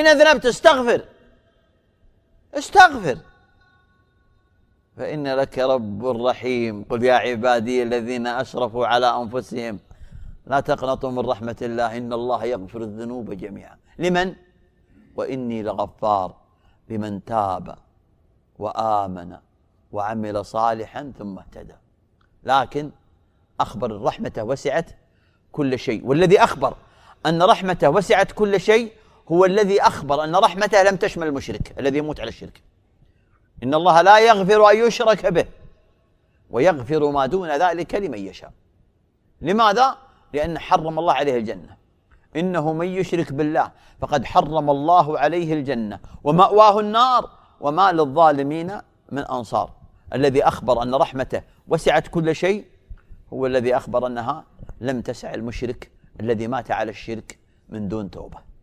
إن أذنبت استغفر استغفر فإن لك رب رحيم قل يا عبادي الذين أشرفوا على أنفسهم لا تقنطوا من رحمة الله إن الله يغفر الذنوب جميعا لمن؟ وإني لغفار لمن تاب وآمن وعمل صالحا ثم اهتدى لكن أخبر رحمته وسعت كل شيء والذي أخبر أن رحمته وسعت كل شيء هو الذي أخبر أن رحمته لم تشمل المشرك الذي يموت على الشرك إن الله لا يغفر أن يشرك به ويغفر ما دون ذلك لمن يشاء لماذا؟ لأن حرم الله عليه الجنة إنه من يشرك بالله فقد حرم الله عليه الجنة ومأواه النار وما للظالمين من أنصار الذي أخبر أن رحمته وسعت كل شيء هو الذي أخبر أنها لم تسع المشرك الذي مات على الشرك من دون توبه